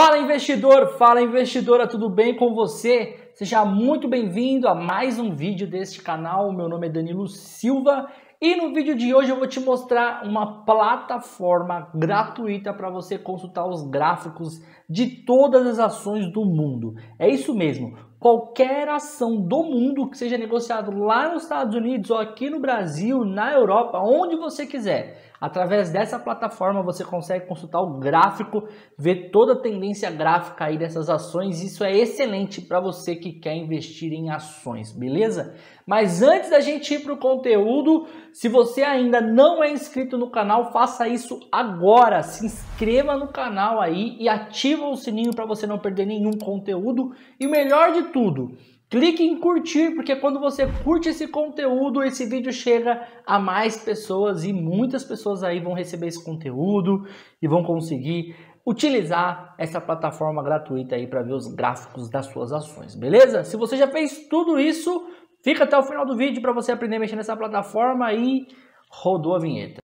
Fala investidor, fala investidora, tudo bem com você? Seja muito bem-vindo a mais um vídeo deste canal. Meu nome é Danilo Silva e no vídeo de hoje eu vou te mostrar uma plataforma gratuita para você consultar os gráficos de todas as ações do mundo. É isso mesmo. Qualquer ação do mundo que seja negociado lá nos Estados Unidos ou aqui no Brasil, na Europa, onde você quiser. Através dessa plataforma você consegue consultar o gráfico, ver toda a tendência gráfica aí dessas ações. Isso é excelente para você que quer investir em ações, beleza? Mas antes da gente ir para o conteúdo, se você ainda não é inscrito no canal, faça isso agora. Se inscreva no canal aí e ativa o sininho para você não perder nenhum conteúdo. E melhor de tudo, Clique em curtir, porque quando você curte esse conteúdo, esse vídeo chega a mais pessoas e muitas pessoas aí vão receber esse conteúdo e vão conseguir utilizar essa plataforma gratuita aí para ver os gráficos das suas ações, beleza? Se você já fez tudo isso, fica até o final do vídeo para você aprender a mexer nessa plataforma e rodou a vinheta.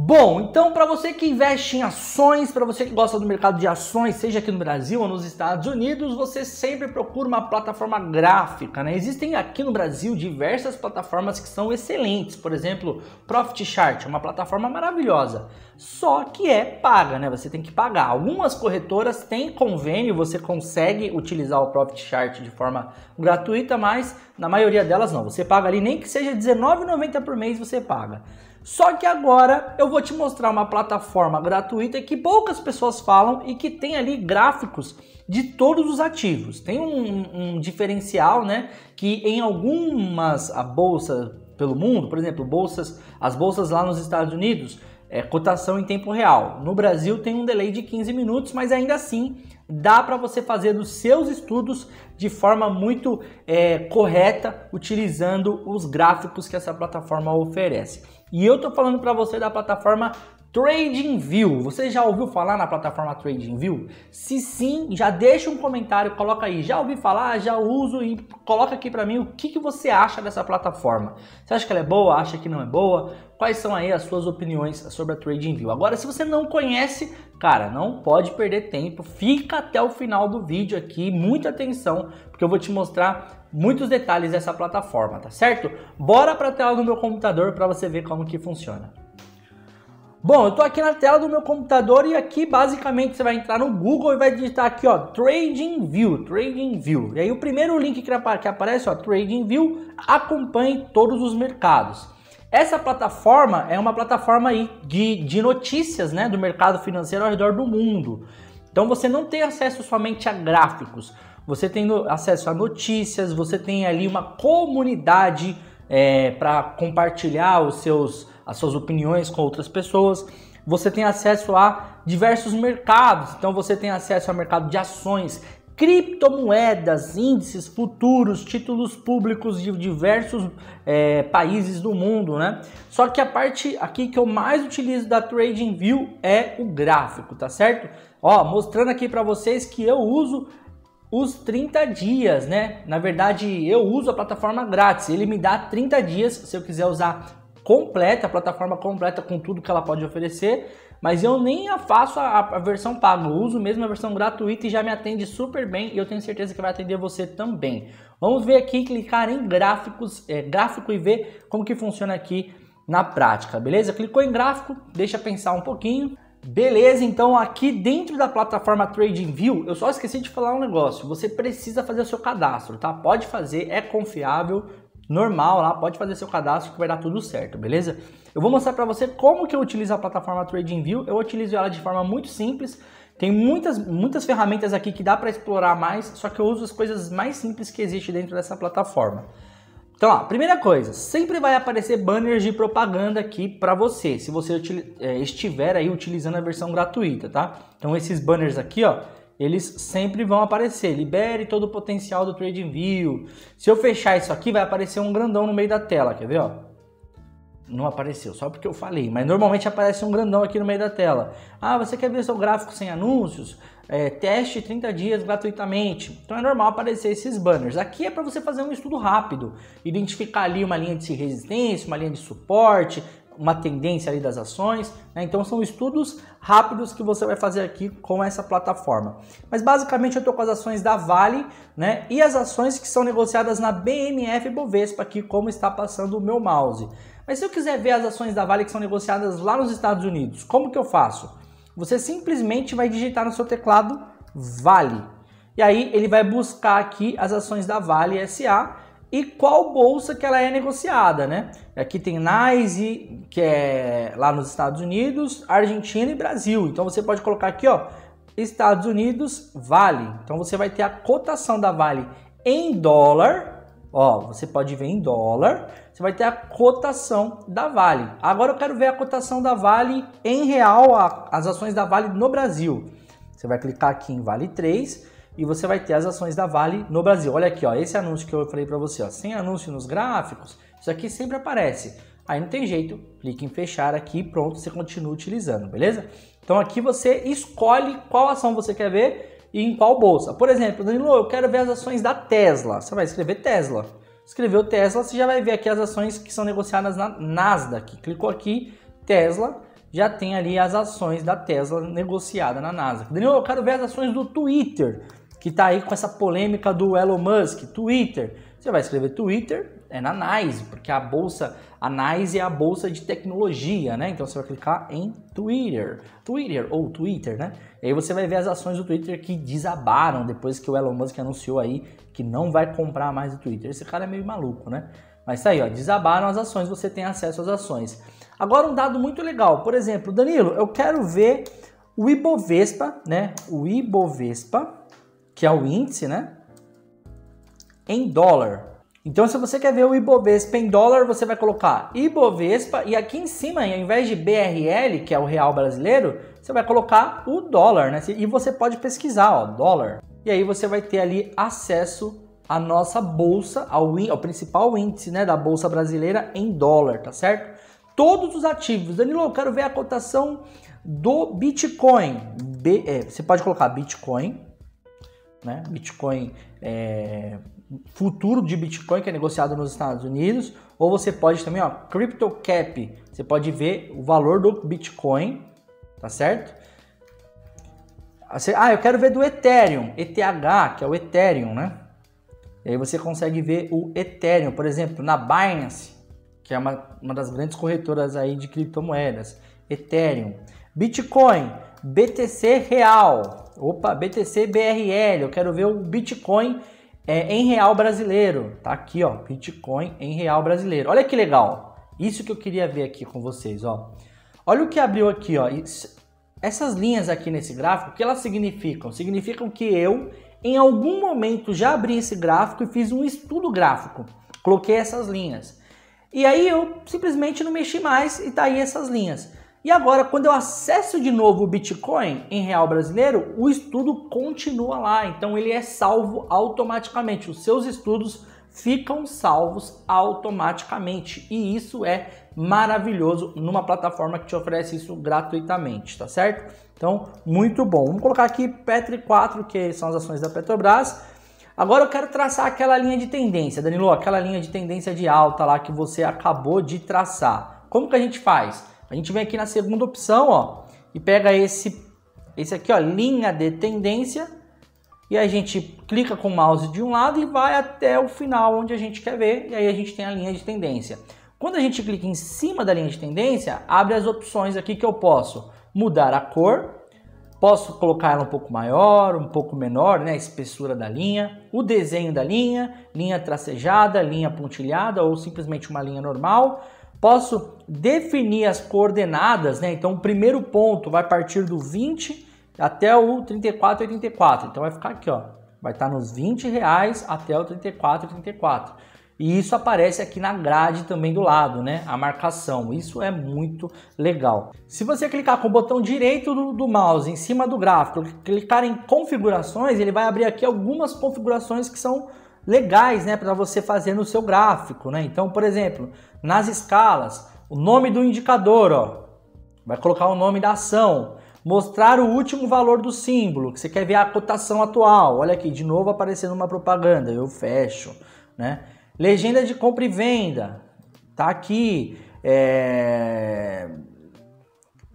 Bom, então para você que investe em ações, para você que gosta do mercado de ações, seja aqui no Brasil ou nos Estados Unidos, você sempre procura uma plataforma gráfica, né? Existem aqui no Brasil diversas plataformas que são excelentes, por exemplo, Profit Chart, é uma plataforma maravilhosa, só que é paga, né? Você tem que pagar. Algumas corretoras têm convênio, você consegue utilizar o Profit Chart de forma gratuita, mas na maioria delas não. Você paga ali nem que seja 19,90 por mês, você paga. Só que agora eu vou te mostrar uma plataforma gratuita que poucas pessoas falam e que tem ali gráficos de todos os ativos. Tem um, um diferencial, né? Que em algumas bolsas pelo mundo, por exemplo, bolsas, as bolsas lá nos Estados Unidos, é, cotação em tempo real. No Brasil tem um delay de 15 minutos, mas ainda assim dá para você fazer os seus estudos de forma muito é, correta utilizando os gráficos que essa plataforma oferece. E eu tô falando para você da plataforma TradingView. Você já ouviu falar na plataforma TradingView? Se sim, já deixa um comentário, coloca aí, já ouvi falar, já uso e coloca aqui para mim o que, que você acha dessa plataforma. Você acha que ela é boa? Acha que não é boa? Quais são aí as suas opiniões sobre a TradingView? Agora, se você não conhece, Cara, não pode perder tempo, fica até o final do vídeo aqui, muita atenção, porque eu vou te mostrar muitos detalhes dessa plataforma, tá certo? Bora para a tela do meu computador para você ver como que funciona. Bom, eu estou aqui na tela do meu computador e aqui basicamente você vai entrar no Google e vai digitar aqui, ó, Trading View. E aí o primeiro link que aparece, ó, View acompanhe todos os mercados. Essa plataforma é uma plataforma aí de, de notícias né, do mercado financeiro ao redor do mundo. Então você não tem acesso somente a gráficos, você tem acesso a notícias, você tem ali uma comunidade é, para compartilhar os seus, as suas opiniões com outras pessoas. Você tem acesso a diversos mercados, então você tem acesso ao mercado de ações, criptomoedas, índices, futuros, títulos públicos de diversos é, países do mundo, né? Só que a parte aqui que eu mais utilizo da TradingView é o gráfico, tá certo? Ó, mostrando aqui para vocês que eu uso os 30 dias, né? Na verdade, eu uso a plataforma grátis, ele me dá 30 dias se eu quiser usar completa, a plataforma completa com tudo que ela pode oferecer. Mas eu nem faço a, a versão paga, uso mesmo a versão gratuita e já me atende super bem e eu tenho certeza que vai atender você também. Vamos ver aqui, clicar em gráficos, é, gráfico e ver como que funciona aqui na prática, beleza? Clicou em gráfico, deixa pensar um pouquinho. Beleza, então aqui dentro da plataforma TradingView, eu só esqueci de falar um negócio, você precisa fazer o seu cadastro, tá? Pode fazer, é confiável, normal lá, pode fazer seu cadastro que vai dar tudo certo, beleza? Eu vou mostrar para você como que eu utilizo a plataforma TradingView. Eu utilizo ela de forma muito simples. Tem muitas, muitas ferramentas aqui que dá para explorar mais, só que eu uso as coisas mais simples que existe dentro dessa plataforma. Então, ó, primeira coisa, sempre vai aparecer banners de propaganda aqui para você, se você é, estiver aí utilizando a versão gratuita, tá? Então, esses banners aqui, ó, eles sempre vão aparecer. Libere todo o potencial do TradingView. Se eu fechar isso aqui, vai aparecer um grandão no meio da tela, quer ver? Ó? Não apareceu, só porque eu falei, mas normalmente aparece um grandão aqui no meio da tela. Ah, você quer ver seu gráfico sem anúncios? É, teste 30 dias gratuitamente. Então é normal aparecer esses banners. Aqui é para você fazer um estudo rápido, identificar ali uma linha de resistência, uma linha de suporte, uma tendência ali das ações. Né? Então são estudos rápidos que você vai fazer aqui com essa plataforma. Mas basicamente eu estou com as ações da Vale né? e as ações que são negociadas na BMF Bovespa aqui, como está passando o meu mouse. Mas se eu quiser ver as ações da Vale que são negociadas lá nos Estados Unidos, como que eu faço? Você simplesmente vai digitar no seu teclado Vale. E aí ele vai buscar aqui as ações da Vale SA e qual bolsa que ela é negociada, né? Aqui tem NYSE, que é lá nos Estados Unidos, Argentina e Brasil. Então você pode colocar aqui, ó, Estados Unidos, Vale. Então você vai ter a cotação da Vale em dólar, ó, você pode ver em dólar, você vai ter a cotação da Vale. Agora eu quero ver a cotação da Vale em real, a, as ações da Vale no Brasil. Você vai clicar aqui em Vale 3, e você vai ter as ações da Vale no Brasil. Olha aqui, ó, esse anúncio que eu falei para você, ó, sem anúncio nos gráficos, isso aqui sempre aparece. Aí não tem jeito, clique em fechar aqui e pronto, você continua utilizando, beleza? Então aqui você escolhe qual ação você quer ver e em qual bolsa. Por exemplo, Danilo, eu quero ver as ações da Tesla. Você vai escrever Tesla. Escreveu Tesla, você já vai ver aqui as ações que são negociadas na Nasdaq. Clicou aqui, Tesla, já tem ali as ações da Tesla negociada na Nasdaq. Danilo, eu quero ver as ações do Twitter que está aí com essa polêmica do Elon Musk, Twitter. Você vai escrever Twitter, é na NICE, porque a bolsa, a NICE é a bolsa de tecnologia, né? Então você vai clicar em Twitter, Twitter ou Twitter, né? E aí você vai ver as ações do Twitter que desabaram depois que o Elon Musk anunciou aí que não vai comprar mais o Twitter. Esse cara é meio maluco, né? Mas tá aí, ó, desabaram as ações, você tem acesso às ações. Agora um dado muito legal, por exemplo, Danilo, eu quero ver o Ibovespa, né? O Ibovespa que é o índice, né? Em dólar. Então, se você quer ver o Ibovespa em dólar, você vai colocar Ibovespa e aqui em cima, ao invés de BRL, que é o real brasileiro, você vai colocar o dólar, né? E você pode pesquisar, ó, dólar. E aí você vai ter ali acesso à nossa bolsa, ao, ao principal índice, né, da bolsa brasileira em dólar, tá certo? Todos os ativos. Danilo, eu quero ver a cotação do Bitcoin. B, é, você pode colocar Bitcoin, né? Bitcoin, é, futuro de Bitcoin que é negociado nos Estados Unidos, ou você pode também, ó, Crypto Cap, você pode ver o valor do Bitcoin, tá certo? Ah, eu quero ver do Ethereum, ETH, que é o Ethereum, né? E aí você consegue ver o Ethereum, por exemplo, na Binance, que é uma, uma das grandes corretoras aí de criptomoedas, Ethereum. Bitcoin, BTC real. Opa, BTC BRL. Eu quero ver o Bitcoin é, em real brasileiro. Tá aqui, ó, Bitcoin em real brasileiro. Olha que legal. Isso que eu queria ver aqui com vocês, ó. Olha o que abriu aqui, ó. Essas linhas aqui nesse gráfico, o que elas significam? Significam que eu, em algum momento, já abri esse gráfico e fiz um estudo gráfico. Coloquei essas linhas. E aí eu simplesmente não mexi mais e tá aí essas linhas. E agora, quando eu acesso de novo o Bitcoin em real brasileiro, o estudo continua lá. Então ele é salvo automaticamente. Os seus estudos ficam salvos automaticamente. E isso é maravilhoso numa plataforma que te oferece isso gratuitamente, tá certo? Então, muito bom. Vamos colocar aqui Petri 4, que são as ações da Petrobras. Agora eu quero traçar aquela linha de tendência, Danilo, aquela linha de tendência de alta lá que você acabou de traçar. Como que a gente faz? A gente vem aqui na segunda opção, ó, e pega esse, esse aqui, ó, linha de tendência, e a gente clica com o mouse de um lado e vai até o final onde a gente quer ver, e aí a gente tem a linha de tendência. Quando a gente clica em cima da linha de tendência, abre as opções aqui que eu posso mudar a cor, posso colocar ela um pouco maior, um pouco menor, né? a espessura da linha, o desenho da linha, linha tracejada, linha pontilhada ou simplesmente uma linha normal. Posso definir as coordenadas, né? Então, o primeiro ponto vai partir do 20 até o 34,84. Então, vai ficar aqui, ó. Vai estar nos 20 reais até o 34,34. E isso aparece aqui na grade também do lado, né? A marcação. Isso é muito legal. Se você clicar com o botão direito do, do, mouse em cima do gráfico, clicar em configurações, ele vai abrir aqui algumas configurações que são legais né, para você fazer no seu gráfico. Né? Então, por exemplo, nas escalas, o nome do indicador, ó, vai colocar o nome da ação, mostrar o último valor do símbolo, que você quer ver a cotação atual. Olha aqui, de novo aparecendo uma propaganda, eu fecho. Né? Legenda de compra e venda, tá aqui. É...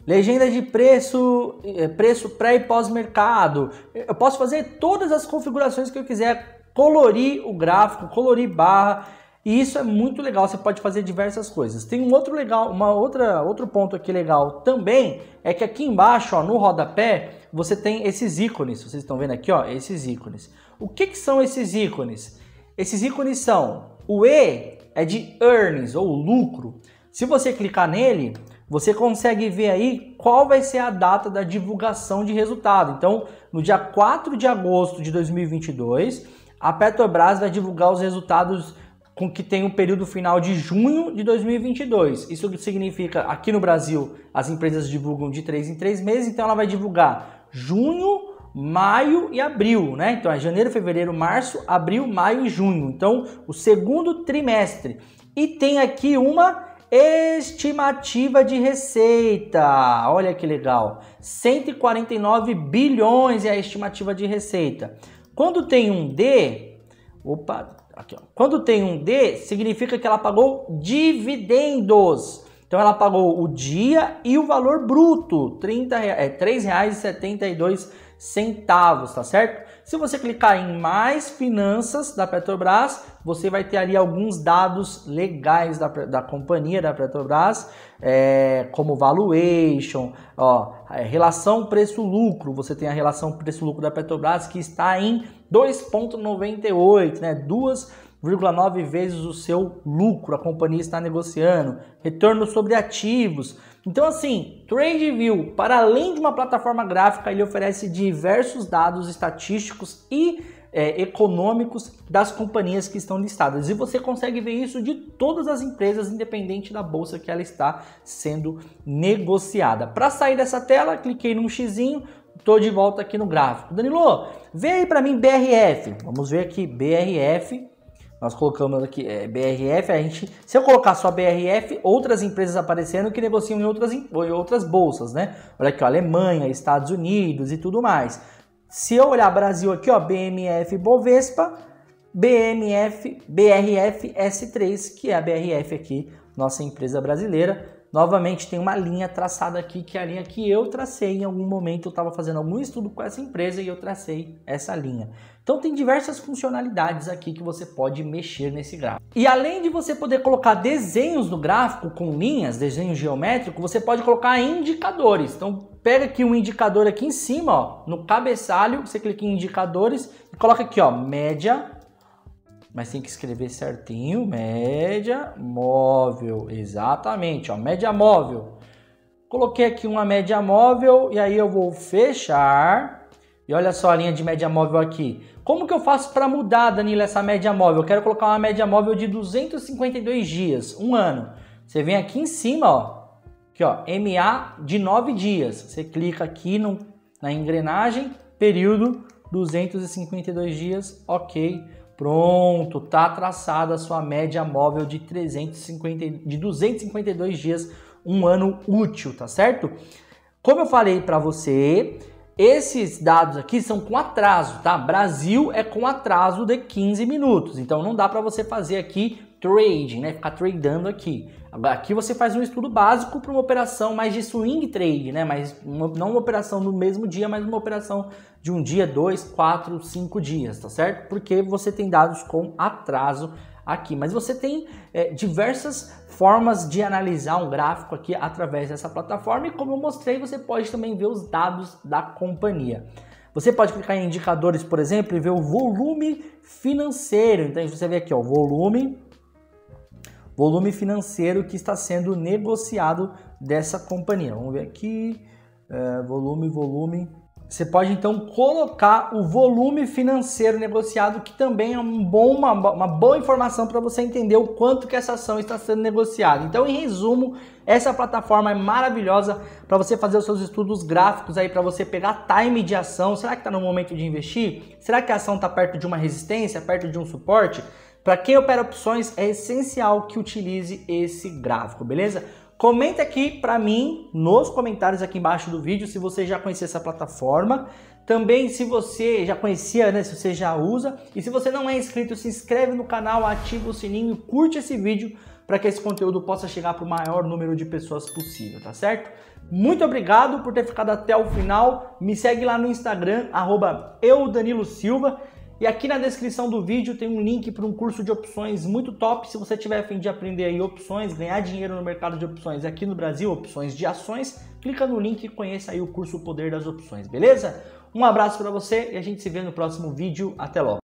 Legenda de preço, é, preço pré e pós-mercado. Eu posso fazer todas as configurações que eu quiser colorir o gráfico, colorir barra, e isso é muito legal, você pode fazer diversas coisas. Tem um outro legal, uma outra, outro ponto aqui legal também, é que aqui embaixo, ó, no rodapé, você tem esses ícones, vocês estão vendo aqui, ó, esses ícones. O que, que são esses ícones? Esses ícones são, o E é de earnings, ou lucro. Se você clicar nele, você consegue ver aí qual vai ser a data da divulgação de resultado. Então, no dia 4 de agosto de 2022, a Petrobras vai divulgar os resultados com que tem o um período final de junho de 2022. Isso significa, aqui no Brasil, as empresas divulgam de três em três meses, então ela vai divulgar junho, maio e abril, né? Então é janeiro, fevereiro, março, abril, maio e junho. Então, o segundo trimestre. E tem aqui uma estimativa de receita. Olha que legal. 149 bilhões é a estimativa de receita. Quando tem um D, opa, aqui, ó. quando tem um D, significa que ela pagou dividendos. Então ela pagou o dia e o valor bruto, R$ é, 3,72, tá certo? Se você clicar em mais finanças da Petrobras, você vai ter ali alguns dados legais da, da companhia da Petrobras, é, como valuation, ó, é, relação preço-lucro. Você tem a relação preço-lucro da Petrobras que está em 2,98, né? Duas vezes o seu lucro a companhia está negociando, retorno sobre ativos, então, assim, TradeView, para além de uma plataforma gráfica, ele oferece diversos dados estatísticos e é, econômicos das companhias que estão listadas. E você consegue ver isso de todas as empresas, independente da bolsa que ela está sendo negociada. Para sair dessa tela, cliquei num xizinho, estou de volta aqui no gráfico. Danilo, vê aí para mim BRF. Vamos ver aqui BRF. Nós colocamos aqui é, BRF, a gente, se eu colocar só BRF, outras empresas aparecendo que negociam em outras, em outras bolsas, né? Olha aqui, ó, Alemanha, Estados Unidos e tudo mais. Se eu olhar Brasil aqui, ó, BMF Bovespa, BMF, BRF S3, que é a BRF aqui, nossa empresa brasileira. Novamente, tem uma linha traçada aqui, que é a linha que eu tracei em algum momento. Eu estava fazendo algum estudo com essa empresa e eu tracei essa linha. Então, tem diversas funcionalidades aqui que você pode mexer nesse gráfico. E além de você poder colocar desenhos no gráfico com linhas, desenho geométrico, você pode colocar indicadores. Então, pega aqui um indicador aqui em cima, ó, no cabeçalho, você clica em indicadores e coloca aqui, ó, média mas tem que escrever certinho, média móvel, exatamente, ó, média móvel. Coloquei aqui uma média móvel e aí eu vou fechar. E olha só a linha de média móvel aqui. Como que eu faço para mudar, Danilo, essa média móvel? Eu quero colocar uma média móvel de 252 dias, um ano. Você vem aqui em cima, ó, aqui ó, MA de 9 dias. Você clica aqui no, na engrenagem, período 252 dias, ok. Pronto, tá traçada a sua média móvel de 350 de 252 dias, um ano útil, tá certo? Como eu falei para você, esses dados aqui são com atraso, tá? Brasil é com atraso de 15 minutos. Então não dá para você fazer aqui trading, né? Ficar tradando aqui. aqui você faz um estudo básico para uma operação mais de swing trade, né? Mas uma, não uma operação no mesmo dia, mas uma operação de um dia, dois, quatro, cinco dias, tá certo? Porque você tem dados com atraso aqui. Mas você tem é, diversas formas de analisar um gráfico aqui através dessa plataforma e como eu mostrei, você pode também ver os dados da companhia. Você pode clicar em indicadores, por exemplo, e ver o volume financeiro. Então você vê aqui, ó, volume volume financeiro que está sendo negociado dessa companhia. Vamos ver aqui, é, volume, volume. Você pode então colocar o volume financeiro negociado, que também é um bom, uma, uma boa informação para você entender o quanto que essa ação está sendo negociada. Então, em resumo, essa plataforma é maravilhosa para você fazer os seus estudos gráficos aí, para você pegar time de ação. Será que está no momento de investir? Será que a ação está perto de uma resistência, perto de um suporte? Para quem opera opções, é essencial que utilize esse gráfico, beleza? Comenta aqui para mim nos comentários aqui embaixo do vídeo se você já conhecia essa plataforma. Também se você já conhecia, né, se você já usa. E se você não é inscrito, se inscreve no canal, ativa o sininho curte esse vídeo para que esse conteúdo possa chegar para o maior número de pessoas possível, tá certo? Muito obrigado por ter ficado até o final. Me segue lá no Instagram, arroba Silva. E aqui na descrição do vídeo tem um link para um curso de opções muito top. Se você tiver a fim de aprender aí opções, ganhar dinheiro no mercado de opções aqui no Brasil, opções de ações, clica no link e conheça aí o curso O Poder das Opções, beleza? Um abraço para você e a gente se vê no próximo vídeo. Até logo!